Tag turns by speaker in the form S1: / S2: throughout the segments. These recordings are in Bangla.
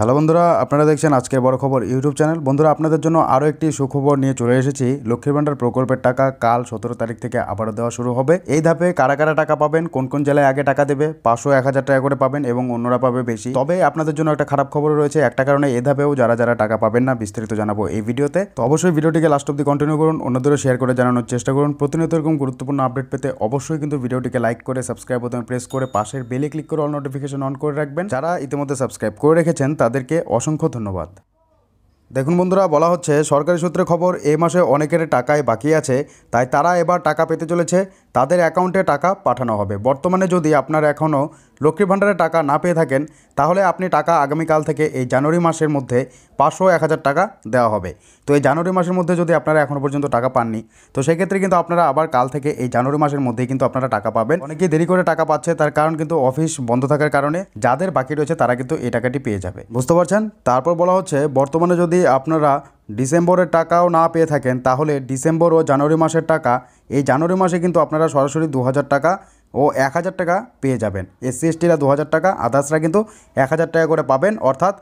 S1: হ্যালো বন্ধুরা আপনারা দেখছেন আজকের বড় খবর ইউটিউব চ্যানেল বন্ধুরা আপনাদের জন্য আরও একটি সুখবর নিয়ে চলে এসেছি লক্ষ্মীর ভাণ্ডার প্রকল্পের টাকা কাল সতেরো তারিখ থেকে আবারও দেওয়া শুরু হবে এই ধাপে কারা কারা টাকা পাবেন কোন কোন জেলায় আগে টাকা দেবে পাঁচশো এক হাজার টাকা করে পাবেন এবং অন্যরা পাবে বেশি তবে আপনাদের জন্য একটা খারাপ খবর রয়েছে একটা কারণে এ ধাপেও যারা যারা টাকা পাবেন না বিস্তারিত জানাবো এই ভিডিওতে তো অবশ্যই ভিডিওটিকে লাস্ট অব্দি কন্টিনিউ করুন অন্যদেরও শেয়ার করে জানানোর চেষ্টা করুন প্রতিনিয়ত এরকম গুরুত্বপূর্ণ আপডেট পেতে অবশ্যই কিন্তু ভিডিওটিকে লাইক করে সাবস্ক্রাইব বোতামে প্রেস করে পাশের বেলে ক্লিক করে অল নোটিফিকেশন অন করে রাখবেন যারা ইতিমধ্যে সাবস্ক্রাইব করে রেখেছেন তাদেরকে অসংখ্য ধন্যবাদ দেখুন বন্ধুরা বলা হচ্ছে সরকারি সূত্রে খবর এ মাসে অনেকের টাকায় বাকি আছে তাই তারা এবার টাকা পেতে চলেছে তাদের অ্যাকাউন্টে টাকা পাঠানো হবে বর্তমানে যদি আপনার এখনও লক্ষ্মী ভাণ্ডারে টাকা না পেয়ে থাকেন তাহলে আপনি টাকা আগামীকাল থেকে এই জানুয়ারি মাসের মধ্যে পাঁচশো এক হাজার টাকা দেওয়া হবে তো এই জানুয়ারি মাসের মধ্যে যদি আপনারা এখনও পর্যন্ত টাকা পাননি তো সেক্ষেত্রে কিন্তু আপনারা আবার কাল থেকে এই জানুয়ারি মাসের মধ্যেই কিন্তু আপনারা টাকা পাবেন অনেকে দেরি করে টাকা পাচ্ছে তার কারণ কিন্তু অফিস বন্ধ থাকার কারণে যাদের বাকি রয়েছে তারা কিন্তু এই টাকাটি পেয়ে যাবে বুঝতে পারছেন তারপর বলা হচ্ছে বর্তমানে যদি যদি আপনারা ডিসেম্বরের টাকাও না পেয়ে থাকেন তাহলে ডিসেম্বর ও জানুয়ারি মাসের টাকা এই জানুয়ারি মাসে কিন্তু আপনারা সরাসরি দু টাকা ও এক হাজার টাকা পেয়ে যাবেন এসসি এসটিরা দু হাজার টাকা আদার্সরা কিন্তু এক হাজার টাকা করে পাবেন অর্থাৎ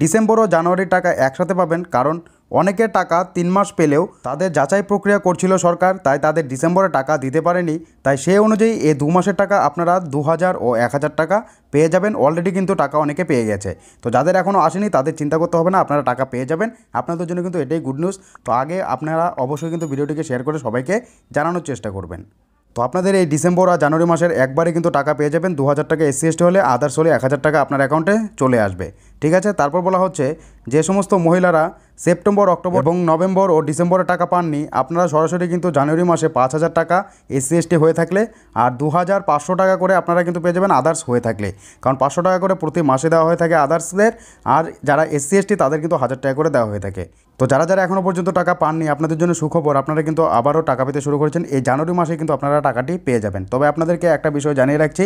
S1: ডিসেম্বর ও জানুয়ারির টাকা একসাথে পাবেন কারণ অনেকের টাকা তিন মাস পেলেও তাদের যাচাই প্রক্রিয়া করছিল সরকার তাই তাদের ডিসেম্বরে টাকা দিতে পারেনি তাই সেই অনুযায়ী এ দু মাসের টাকা আপনারা দু হাজার ও এক হাজার টাকা পেয়ে যাবেন অলরেডি কিন্তু টাকা অনেকে পেয়ে গেছে তো যাদের এখনও আসেনি তাদের চিন্তা করতে হবে না আপনারা টাকা পেয়ে যাবেন আপনাদের জন্য কিন্তু এটাই গুড নিউজ তো আগে আপনারা অবশ্যই কিন্তু ভিডিওটিকে শেয়ার করে সবাইকে জানানোর চেষ্টা করবেন তো আপনাদের এই ডিসেম্বর আর জানুয়ারি মাসের একবারে কিন্তু টাকা পেয়ে যাবেন দু হাজার টাকা এসসি এসটি হলে আদার্স হলে এক হাজার টাকা আপনার অ্যাকাউন্টে চলে আসবে ঠিক আছে তারপর বলা হচ্ছে যে সমস্ত মহিলারা সেপ্টেম্বর অক্টোবর এবং নভেম্বর ও ডিসেম্বরে টাকা পাননি আপনারা সরাসরি কিন্তু জানুয়ারি মাসে পাঁচ হাজার টাকা এসসি এসটি হয়ে থাকলে আর দু হাজার পাঁচশো টাকা করে আপনারা কিন্তু পেয়ে যাবেন আদার্স হয়ে থাকলে কারণ পাঁচশো টাকা করে প্রতি মাসে দেওয়া হয়ে থাকে আদার্সদের আর যারা এসসি এসটি তাদের কিন্তু হাজার টাকা করে দেওয়া হয়ে থাকে তো যারা যারা এখনও পর্যন্ত টাকা পাননি আপনাদের জন্য সুখবর আপনারা কিন্তু আবারও টাকা পেতে শুরু করেছেন এই জানুয়ারি মাসে কিন্তু আপনারা টাকাটি পেয়ে যাবেন তবে আপনাদেরকে একটা বিষয় জানিয়ে রাখছি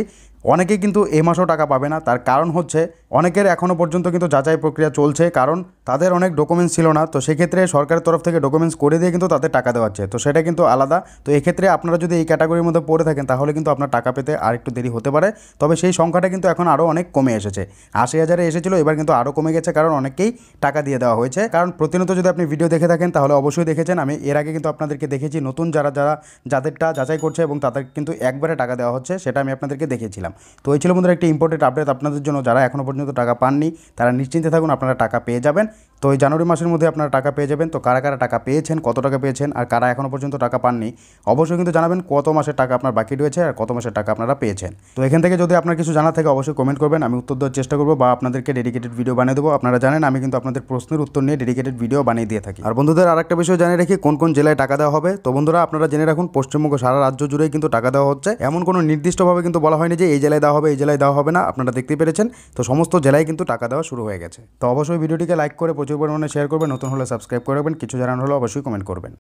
S1: অনেকেই কিন্তু এই মাসেও টাকা পাবে না তার কারণ হচ্ছে অনেকের এখনও পর্যন্ত কিন্তু যাচাই প্রক্রিয়া চলছে কারণ তাদের অনেক ডকুমেন্টস ছিল না তো সেক্ষেত্রে সরকারের তরফ থেকে ডকুমেন্টস করে দিয়ে কিন্তু তাদের টাকা দেওয়া হচ্ছে তো সেটা কিন্তু আলাদা তো এক্ষেত্রে আপনারা যদি এই ক্যাটাগরির মধ্যে পড়ে থাকেন তাহলে কিন্তু আপনার টাকা পেতে আর একটু দেরি হতে পারে তবে সেই সংখ্যাটা কিন্তু এখন আরও অনেক কমে এসেছে আশি হাজারে এসেছিল এবার কিন্তু আরও কমে গেছে কারণ অনেককেই টাকা দিয়ে দেওয়া হয়েছে কারণ প্রতিনিয়ত যদি আপনি ভিডিও দেখে থাকেন তাহলে অবশ্যই দেখেছেন আমি এর আগে কিন্তু আপনাদেরকে দেখেছি নতুন যারা যারা যাদেরটা যাচাই করছে এবং তাদের কিন্তু একবারে টাকা দেওয়া হচ্ছে সেটা আমি আপনাদেরকে দেখেছিলাম তো এই ছিল মধ্যে একটি ইম্পর্টেন্ট আপডেট আপনাদের জন্য যারা এখনও পর্যন্ত টাকা পাননি তারা নিশ্চিন্তে থাকুন আপনারা টাকা পেয়ে যাবেন তো এই জানুয়ারি মাসের মধ্যে আপনারা টাকা পেয়ে যাবেন তো কারা কারা টাকা পেয়েছেন কত টাকা পেয়েছেন আর কারা এখনও পর্যন্ত টাকা পাননি অবশ্যই কিন্তু জানাবেন কত মাসের টাকা আপনার বাকি রয়েছে আর কত মাসের টাকা আপনারা পেয়েছেন তো এখান থেকে যদি আপনার কিছু জানা থাকে অবশ্যই কমেন্ট করবেন আমি উত্তর দেওয়ার চেষ্টা করবো বা আপনাদেরকে ডেডিকেটেড ভিডিও বানিয়ে দেবো আপনারা জানেন আমি কিন্তু আপনাদের প্রশ্নের উত্তর নিয়ে ডেডিকেটেড ভিডিও বানিয়ে দিয়ে থাকি আর বন্ধুদের আর একটা বিষয় জানিয়ে রাখি কোন কোন জেলায় টাকা দেওয়া হবে তো বন্ধুরা আপনারা জেনে রাখুন পশ্চিমবঙ্গ সারা রাজ্য জুড়েই কিন্তু টাকা দেওয়া হচ্ছে এমন কোনো নির্দিষ্টভাবে কিন্তু বলা হয়নি যে এই জেলায় দেওয়া হবে এই জেলায় দেওয়া হবে না আপনারা দেখতে পেরেছেন তো সমস্ত জেলায় কিন্তু টাকা দেওয়া শুরু হয়ে গেছে তো অবশ্যই ভিডিওটিকে লাইক করে প্রচুর পরিমাণে শেয়ার করবেন নতুন হলে সাবস্ক্রাইব করে রাখবেন কিছু জানানো হলে অবশ্যই কমেন্ট করবেন